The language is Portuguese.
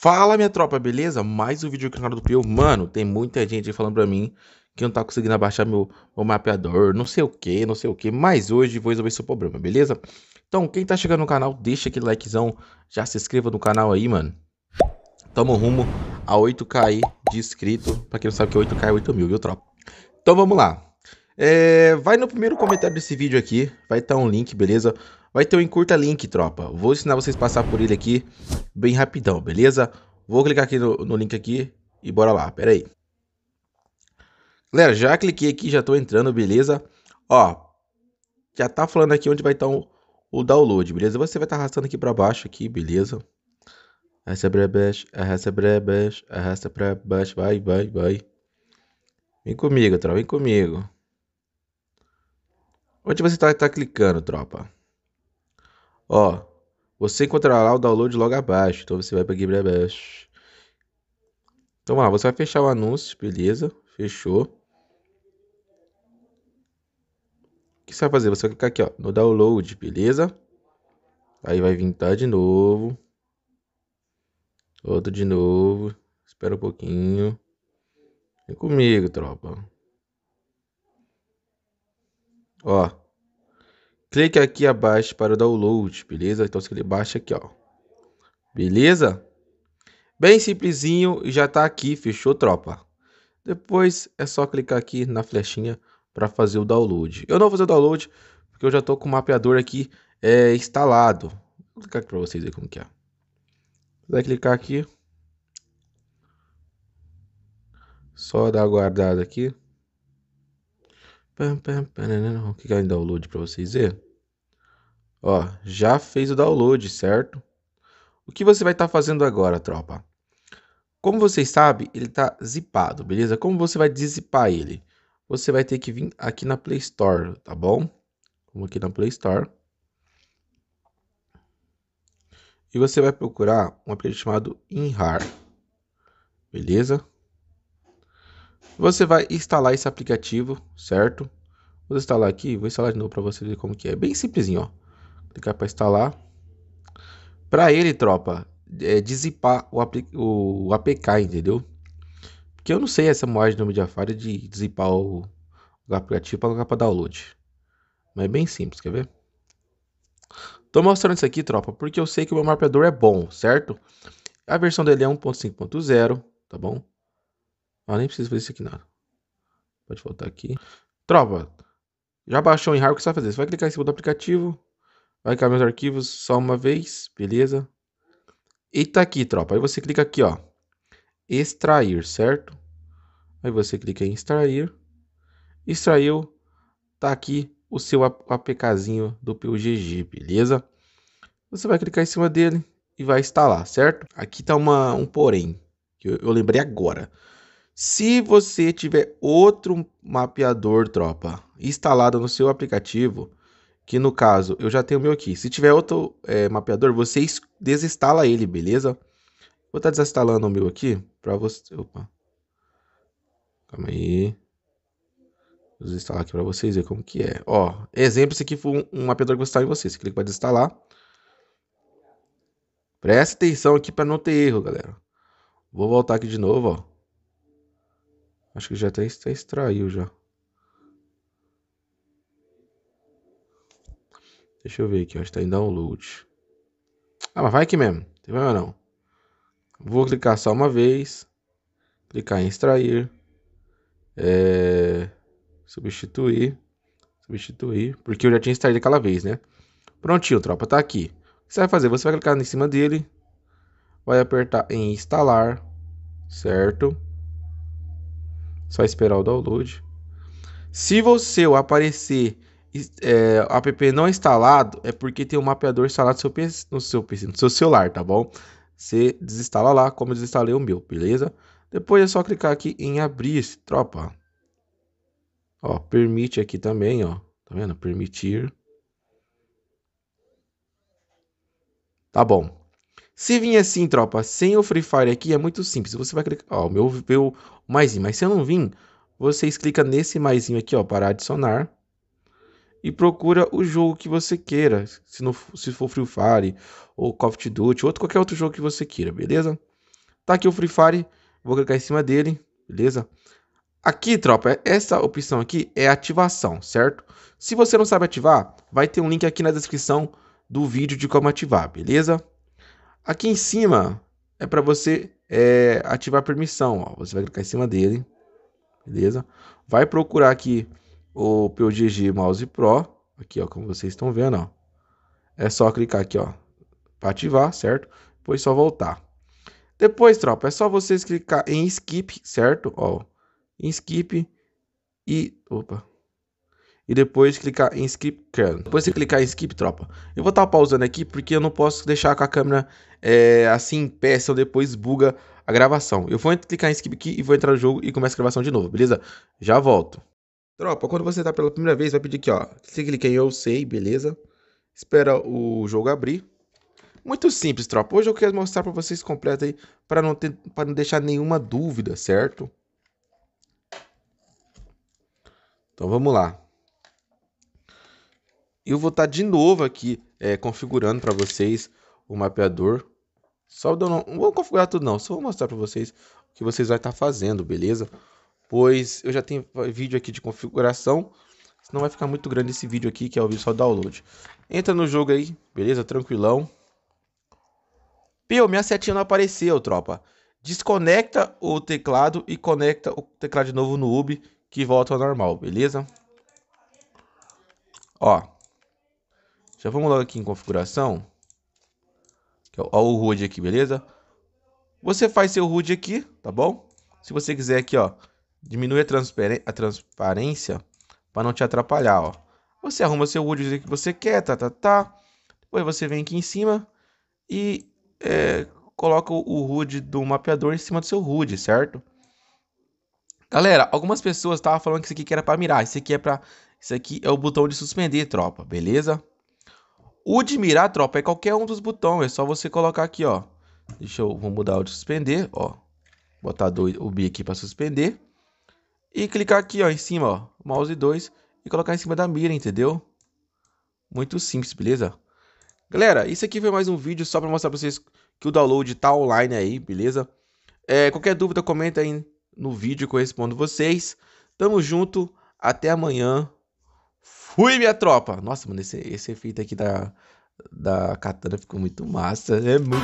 Fala minha tropa, beleza? Mais um vídeo do canal do Pio. Mano, tem muita gente falando pra mim que não tá conseguindo abaixar meu, meu mapeador, não sei o que, não sei o que, mas hoje vou resolver seu problema, beleza? Então, quem tá chegando no canal, deixa aquele likezão, já se inscreva no canal aí, mano. Tamo rumo a 8k de inscrito, pra quem não sabe que 8k é 8 mil, viu tropa? Então vamos lá. É, vai no primeiro comentário desse vídeo aqui, vai estar tá um link, beleza? Vai ter um encurta link, tropa. Vou ensinar vocês a passar por ele aqui bem rapidão, beleza? Vou clicar aqui no, no link aqui e bora lá, pera aí. Galera, já cliquei aqui, já tô entrando, beleza? Ó, já tá falando aqui onde vai estar tá o, o, download, beleza? Você vai estar tá arrastando aqui pra baixo aqui, beleza? Arrasta pra baixo, arrasta pra baixo, arrasta pra baixo, vai, vai, vai. Vem comigo, tropa, vem comigo. Onde você tá, tá clicando, tropa? Ó, você encontrará o download logo abaixo. Então você vai para Gabriel Bash. Então, lá, você vai fechar o anúncio, beleza? Fechou. O que você vai fazer? Você vai clicar aqui, ó, no download, beleza? Aí vai vir tá de novo. Outro de novo. Espera um pouquinho. Vem comigo, tropa. Ó clique aqui abaixo para o download, beleza? Então você baixa aqui, ó. Beleza? Bem simplesinho e já tá aqui, fechou, tropa? Depois é só clicar aqui na flechinha para fazer o download. Eu não vou fazer o download porque eu já tô com o mapeador aqui é, instalado. Vou clicar aqui para vocês verem como que é. Vai clicar aqui. Só dar guardado aqui. O que é download para vocês ver? Ó, já fez o download, certo? O que você vai estar tá fazendo agora, tropa? Como vocês sabem, ele está zipado, beleza? Como você vai deszipar ele? Você vai ter que vir aqui na Play Store, tá bom? Vamos aqui na Play Store. E você vai procurar um aplicativo chamado Inhar, beleza? Você vai instalar esse aplicativo, certo? Vou instalar aqui, vou instalar de novo para você ver como que é. Bem simplesinho, ó. Clicar para instalar. Para ele, tropa, é desipar o, o, APK, entendeu? Porque eu não sei essa moagem do Mediafire de dissipar o, o aplicativo para colocar para download. Mas é bem simples, quer ver? Tô mostrando isso aqui, tropa, porque eu sei que o meu mapeador é bom, certo? A versão dele é 1.5.0, tá bom? Ah, nem preciso fazer isso aqui nada. Pode voltar aqui. Tropa, já baixou em hardware, o que você vai fazer? Você vai clicar em cima do aplicativo, vai caber os arquivos só uma vez, beleza? E tá aqui, tropa. Aí você clica aqui, ó. Extrair, certo? Aí você clica em extrair. Extraiu. Tá aqui o seu APKzinho do PUGG, beleza? Você vai clicar em cima dele e vai instalar, certo? Aqui tá uma, um porém, que eu, eu lembrei agora. Se você tiver outro mapeador, tropa, instalado no seu aplicativo, que no caso eu já tenho o meu aqui. Se tiver outro é, mapeador, você desinstala ele, beleza? Vou estar tá desinstalando o meu aqui para você. Opa. Calma aí. Vou desinstalar aqui para vocês ver como que é. Ó, exemplo, esse aqui foi um, mapeador que você está em você. Você clica para desinstalar. Presta atenção aqui para não ter erro, galera. Vou voltar aqui de novo, ó. Acho que já até extraiu já. Deixa eu ver aqui, Está em download. Ah, mas vai aqui mesmo. Não tem problema não. Vou clicar só uma vez. Clicar em extrair. É... Substituir. Substituir. Porque eu já tinha extraído aquela vez, né? Prontinho, tropa. Tá aqui. O que você vai fazer? Você vai clicar em cima dele. Vai apertar em instalar. Certo? Só esperar o download. Se você aparecer é, app não instalado, é porque tem um mapeador instalado no seu PC, no seu, celular, tá bom? Você desinstala lá, como eu desinstalei o meu, beleza? Depois é só clicar aqui em abrir, esse tropa. Ó, permite aqui também, ó. Tá vendo? Permitir. Tá bom. Se vir assim, tropa, sem o Free Fire aqui, é muito simples. Você vai clicar, ó, meu, meu maisinho. Mas se eu não vir, vocês clicam nesse maisinho aqui, ó, para adicionar. E procura o jogo que você queira. Se, não, se for Free Fire, ou Call of Duty, ou qualquer outro jogo que você queira, beleza? Tá aqui o Free Fire, vou clicar em cima dele, beleza? Aqui, tropa, essa opção aqui é ativação, certo? Se você não sabe ativar, vai ter um link aqui na descrição do vídeo de como ativar, beleza? Aqui em cima é para você é, ativar permissão. Ó. Você vai clicar em cima dele, beleza? Vai procurar aqui o PUGG Mouse Pro, aqui ó, como vocês estão vendo, ó. É só clicar aqui, ó, para ativar, certo? Depois é só voltar. Depois, tropa, é só vocês clicar em skip, certo? Ó, em skip e, opa, e depois clicar em skip Cam. Depois você clicar em skip, tropa. Eu vou estar tá pausando aqui porque eu não posso deixar com a câmera é, assim em pé, senão depois buga a gravação. Eu vou clicar em skip aqui e vou entrar no jogo e começo a gravação de novo, beleza? Já volto. Tropa, quando você tá pela primeira vez, vai pedir aqui, ó. Você clica em eu sei, beleza? Espera o jogo abrir. Muito simples, tropa. Hoje eu quero mostrar para vocês completo aí, para não ter, para não deixar nenhuma dúvida, certo? Então vamos lá. Eu vou estar tá de novo aqui é, configurando para vocês o mapeador. Só não, não, vou configurar tudo não, só vou mostrar para vocês o que vocês vão estar tá fazendo, beleza? Pois eu já tenho vídeo aqui de configuração, senão vai ficar muito grande esse vídeo aqui que é o vídeo só download. Entra no jogo aí, beleza? Tranquilão. Pio, minha setinha não apareceu, tropa. Desconecta o teclado e conecta o teclado de novo no UB que volta ao normal, beleza? Ó, já vamos logo aqui em configuração. Olha é o HUD aqui, beleza? Você faz seu HUD aqui, tá bom? Se você quiser aqui, ó, diminui a, a transparência para não te atrapalhar, ó. Você arruma seu HUD que você quer, tá, tá, tá. Depois você vem aqui em cima e é, coloca o HUD do mapeador em cima do seu HUD, certo? Galera, algumas pessoas estavam falando que isso aqui era para mirar, isso aqui é para, isso aqui é o botão de suspender, tropa, beleza? O de mirar, tropa, é qualquer um dos botões. É só você colocar aqui, ó. Deixa eu vou mudar o de suspender, ó. Botar dois, o B aqui para suspender. E clicar aqui, ó, em cima, ó. Mouse 2 e colocar em cima da mira, entendeu? Muito simples, beleza? Galera, isso aqui foi mais um vídeo só para mostrar para vocês que o download tá online aí, beleza? É, qualquer dúvida, comenta aí no vídeo que eu respondo vocês. Tamo junto, até amanhã. Fui, minha tropa! Nossa, mano, esse, esse efeito aqui da, da katana ficou muito massa. É né, muito.